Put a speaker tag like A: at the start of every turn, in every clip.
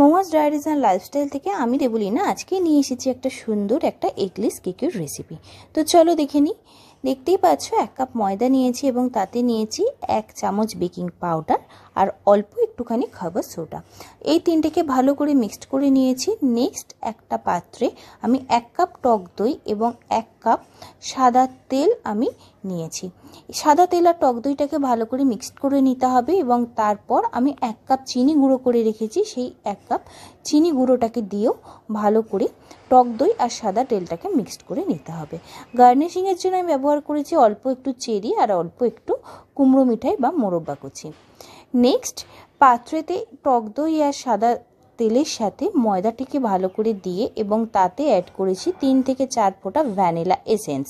A: momos ডায়ারিজ and
B: lifestyle থেকে আমি রেবুলিনা আজকে নিয়ে এসেছি একটা সুন্দর একটা এগলেস কেকের রেসিপি তো চলো দেখে নিই দেখতেই পাচ্ছ এক কাপ ময়দা নিয়েছি এবং তাতে নিয়েছি এক চামচ বেকিং পাউডার আর অল্প একটুখানি খাবার সোডা এই তিনটেকে ভালো করে মিক্সড করে নিয়েছি নেক্সট একটা পাত্রে আমি এক কাপ টক দই এবং এক কাপ সাদা তেল আমি নিয়েছি সাদা তেল আর টক দইটাকে ভালো করে মিক্সড করে নিতে হবে এবং তারপর আমি এক কাপ চিনি গুঁড়ো করে রেখেছি সেই এক কাপ চিনি গুঁড়োটাকে দিয়েও ভালো করে টক দই আর সাদা তেলটাকে মিক্সড করে নিতে হবে গার্নিশিংয়ের জন্য আমি ব্যবহার করেছি অল্প একটু চেরি আর অল্প একটু কুমড়ো মিঠাই বা মোরব্বা কুচি নেক্সট পাত্রেতে টক দই আর সাদা তেলের সাথে ময়দাটিকে ভালো করে দিয়ে এবং তাতে অ্যাড করেছি তিন থেকে চার ফোঁটা ভ্যানিলা এসেন্স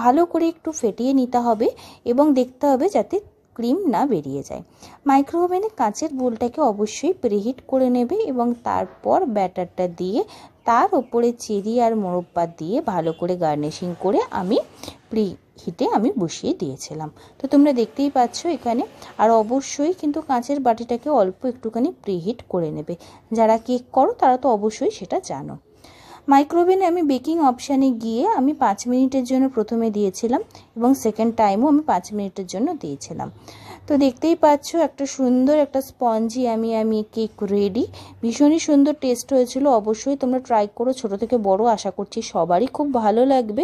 B: ভালো করে একটু ফেটিয়ে নিতে হবে এবং দেখতে হবে যাতে ক্রিম না বেরিয়ে যায় মাইক্রোওভেনে কাঁচের বোলটাকে অবশ্যই প্রিহিট করে নেবে এবং তারপর ব্যাটারটা দিয়ে তার উপরে চেরি আর মোরব্বা দিয়ে ভালো করে গার্নিশিং করে আমি প্রি হিটে আমি বসিয়ে দিয়েছিলাম তো তোমরা দেখতেই পাচ্ছ এখানে আর অবশ্যই কিন্তু কাঁচের বাটিটাকে অল্প একটুখানি প্রিহিট করে নেবে যারা কেক করো তারা তো অবশ্যই সেটা জানো মাইক্রোওভেনে আমি বেকিং অপশানে গিয়ে আমি পাঁচ মিনিটের জন্য প্রথমে দিয়েছিলাম এবং সেকেন্ড টাইমও আমি পাঁচ মিনিটের জন্য দিয়েছিলাম তো দেখতেই পাচ্ছ একটা সুন্দর একটা স্পঞ্জি আমি আমি কেক রেডি ভীষণই সুন্দর টেস্ট হয়েছিল অবশ্যই তোমরা ট্রাই করো ছোট থেকে বড় আশা করছি সবারই খুব ভালো লাগবে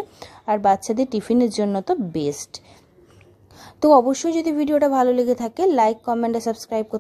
B: আর বাচ্চাদের টিফিনের জন্য তো বেস্ট তো অবশ্যই যদি ভিডিওটা ভালো লেগে থাকে
A: লাইক কমেন্ট আর সাবস্ক্রাইব